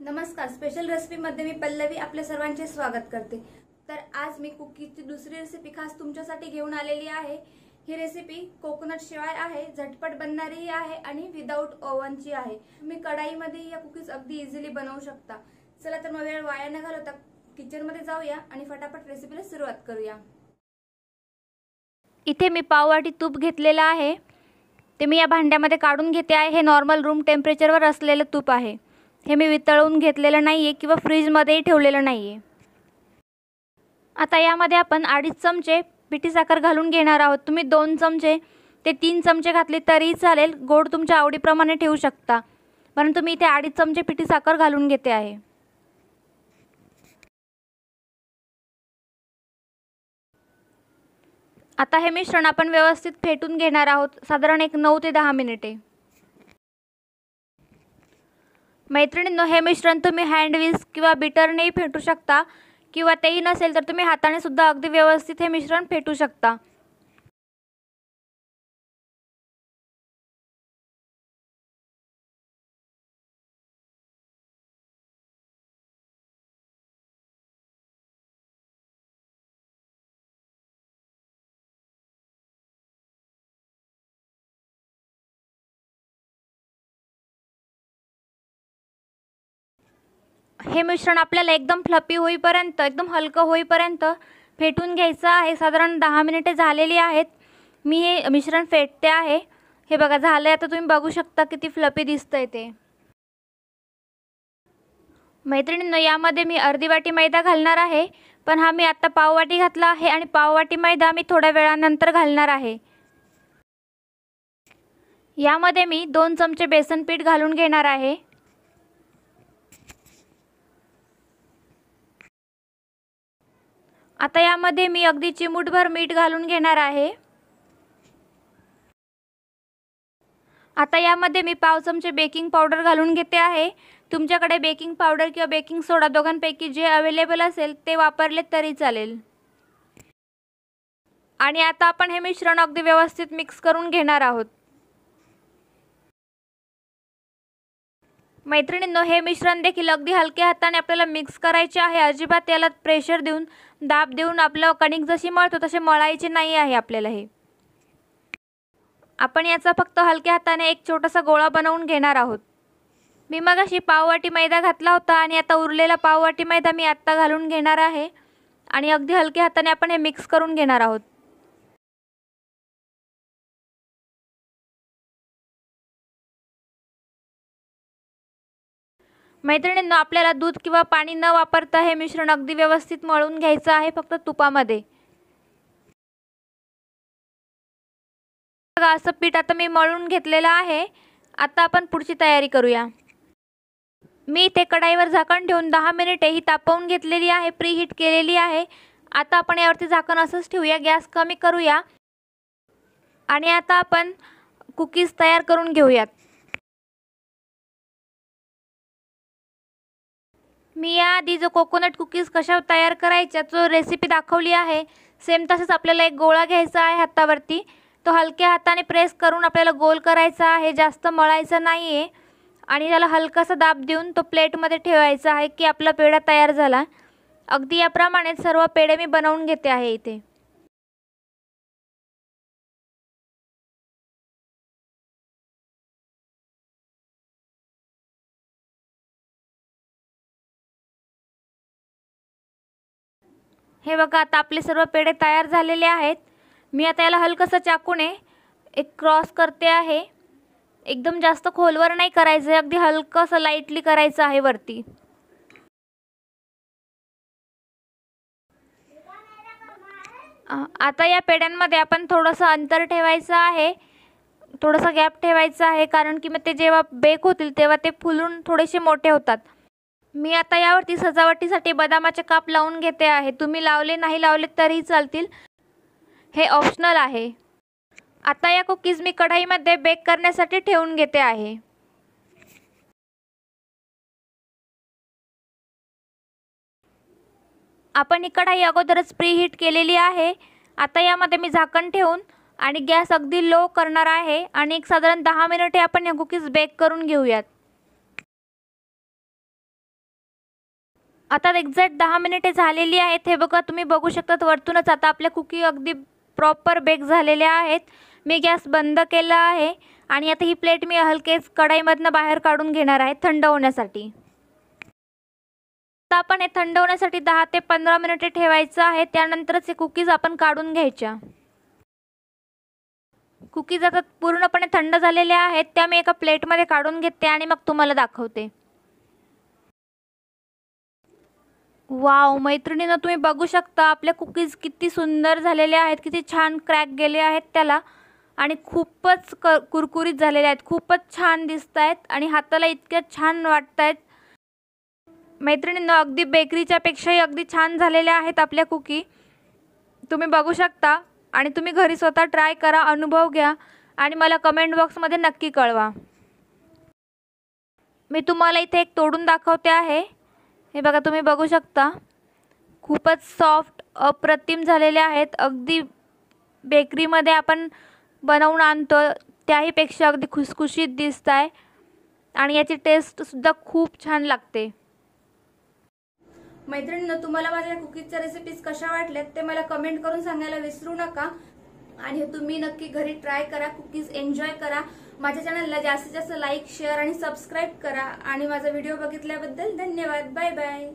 नमस्कार स्पेशल रेसिपीमध्ये मी पल्लवी आपल्या सर्वांचे स्वागत करते तर आज मी कुकीजची दुसरी रेसिपी खास तुमच्यासाठी घेऊन आलेली आहे ही रेसिपी कोकोनट शिवाय आहे झटपट बनणारीही आहे आणि विदाऊट ओव्हनची आहे तुम्ही कढाईमध्ये या कुकीज अगदी इझिली बनवू शकता चला तर मग वेळ वाया न घालवता किचनमध्ये जाऊया आणि फटाफट रेसिपीला सुरुवात करूया इथे मी पाववाटी तूप घेतलेलं आहे ते मी या भांड्यामध्ये काढून घेते आहे हे नॉर्मल रूम टेम्परेचरवर असलेलं तूप आहे हे मी वितळून घेतलेलं नाही आहे किंवा फ्रीजमध्येही ठेवलेलं नाही आहे आता यामध्ये आपण अडीच चमचे पिठीसाखर साखर घालून घेणार आहोत तुम्ही दोन चमचे ते तीन चमचे घातले तरी चालेल गोड तुमच्या आवडीप्रमाणे ठेवू शकता परंतु मी इथे अडीच चमचे पिठी साखर घालून घेते आहे आता हे मिश्रण आपण व्यवस्थित फेटून घेणार आहोत साधारण एक नऊ ते दहा मिनिटे मैत्रिणींनो हे मिश्रण तुम्ही हँड किंवा बिटरनेही फेटू शकता किंवा तेही नसेल तर तुम्ही हाताने सुद्धा अगदी व्यवस्थित हे मिश्रण फेटू शकता हे मिश्रण आपल्याला एकदम फ्लपी होईपर्यंत एकदम हलकं होईपर्यंत फेटून घ्यायचं आहे साधारण दहा मिनिटे झालेली आहेत मी हे मिश्रण फेटते आहे हे बघा झालं आहे आता तुम्ही बघू शकता किती फ्लपी दिसतं ते मैत्रिणींनो यामध्ये मी अर्धी वाटी मैदा घालणार आहे पण हा मी आत्ता पाववाटी घातला आहे आणि पाववाटी मैदा मी थोड्या वेळानंतर घालणार आहे यामध्ये मी दोन चमचे बेसन पीठ घालून घेणार आहे आता यामध्ये मी अगदी चिमूटभर मीठ घालून घेणार आहे आता यामध्ये मी पाव चमचे बेकिंग पावडर घालून घेते आहे तुमच्याकडे बेकिंग पावडर किंवा बेकिंग सोडा दोघांपैकी जे अवेलेबल असेल ते वापरले तरी चालेल आणि आता आपण हे मिश्रण अगदी व्यवस्थित मिक्स करून घेणार आहोत मैत्रिणींनो हे मिश्रण देखील अगदी हलक्या हाताने आपल्याला मिक्स करायचे आहे अजिबात त्याला प्रेशर देऊन दाब देऊन आपलं कणिक जशी मळतो तसे मळायचे नाही आहे आपल्याला हे आपण याचा फक्त हलक्या हाताने एक छोटासा गोळा बनवून घेणार आहोत मी मग अशी पाववाटी मैदा घातला होता आणि आता उरलेला पाववाटी मैदा मी आत्ता घालून घेणार आहे आणि अगदी हलक्या हाताने आपण हे मिक्स करून घेणार आहोत मैत्रिणींना आपल्याला दूध किंवा पाणी न वापरता हे मिश्रण अगदी व्यवस्थित मळून घ्यायचं आहे फक्त तुपामध्ये बघा असं पीठ आता मी मळून घेतलेलं आहे आता आपण पुढची तयारी करूया मी इथे कढाईवर झाकण ठेवून दहा मिनिटे ही तापवून घेतलेली आहे प्री हीट केलेली आहे आता आपण यावरती झाकण असंच ठेवूया गॅस कमी करूया आणि आता आपण कुकीज तयार करून घेऊयात मी याआधी जो कोकोनट कुकीज कशा तयार करायच्या जो रेसिपी दाखवली आहे सेम तसंच आपल्याला एक गोळा घ्यायचा आहे हातावरती तो हलक्या हाताने प्रेस करून आपल्याला गोल करायचा आहे जास्त मळायचं नाही आहे आणि त्याला हलकासा दाब देऊन तो प्लेटमध्ये ठेवायचा आहे की आपला पेढा तयार झाला अगदी याप्रमाणेच सर्व पेढे मी बनवून घेते आहे इथे हे बघा आता आपले सर्व पेढे तयार झालेले आहेत मी आता याला हलकंसं चाकूने एक क्रॉस करते आहे एकदम जास्त खोलवर नाही करायचं आहे अगदी हलकंसं लाईटली करायचं आहे वरती आता या पेड्यांमध्ये आपण थोडंसं अंतर ठेवायचं आहे थोडंसं गॅप ठेवायचं आहे कारण की मग ते जेव्हा बेक होतील तेव्हा ते फुलून थोडेसे मोठे होतात मी आता यावरती सजावटीसाठी बदामाचे काप लावून घेते आहे तुम्ही लावले नाही लावले तरीही चालतील हे ऑप्शनल आहे आता या कुकीज मी कढाईमध्ये बेक करण्यासाठी ठेवून घेते आहे आपण ही कढाई अगोदरच प्री हीट केलेली आहे आता यामध्ये मी झाकण ठेवून आणि गॅस अगदी लो करणार आहे आणि एक साधारण दहा मिनिटे आपण या कुकीज बेक करून घेऊयात आता एक्झॅक्ट दहा मिनिटे झालेली आहेत हे बघा तुम्ही बघू शकतात वरतूनच आता आपल्या कुकी अगदी प्रॉपर बेक झालेल्या आहेत मी गॅस बंद केला आहे आणि आता ही प्लेट मी हलकेच कढाईमधनं बाहेर काढून घेणार आहे थंड होण्यासाठी आता आपण हे थंड होण्यासाठी दहा ते पंधरा मिनिटे ठेवायचं आहे त्यानंतरच हे कुकीज आपण काढून घ्यायच्या कुकीज आता पूर्णपणे थंड झालेल्या आहेत त्या मी एका प्लेटमध्ये काढून घेते आणि मग तुम्हाला दाखवते वाव मैत्रिणींना तुम्ही बघू शकता आपल्या कुकीज किती सुंदर झालेल्या आहेत किती छान क्रॅक गेले आहेत त्याला आणि खूपच क कुरकुरीत झालेल्या आहेत खूपच छान दिसत आहेत आणि हाताला इतक्या छान वाटत आहेत मैत्रिणींना अगदी बेकरीच्यापेक्षाही अगदी छान झालेल्या आहेत आपल्या कुकी तुम्ही बघू शकता आणि तुम्ही घरी स्वतः ट्राय करा अनुभव घ्या आणि मला कमेंट बॉक्समध्ये नक्की कळवा मी तुम्हाला इथे एक तोडून दाखवते आहे हे बघा तुम्ही बघू शकता खूपच सॉफ्ट अप्रतिम झालेले आहेत अगदी बेकरीमध्ये आपण बनवून आणतो त्याहीपेक्षा अगदी खुसखुशीत दिसत आहे आणि याची टेस्टसुद्धा खूप छान लागते मैत्रिणींनो तुम्हाला माझ्या कुकीजच्या रेसिपीज कशा वाटल्यात ते मला कमेंट करून सांगायला विसरू नका आणि तुम्ही नक्की घरी ट्राय करा कुकीज एन्जॉय करा माझ्या चॅनलला जास्तीत जास्त लाईक शेअर आणि सबस्क्राईब करा आणि माझा व्हिडिओ बघितल्याबद्दल धन्यवाद बाय बाय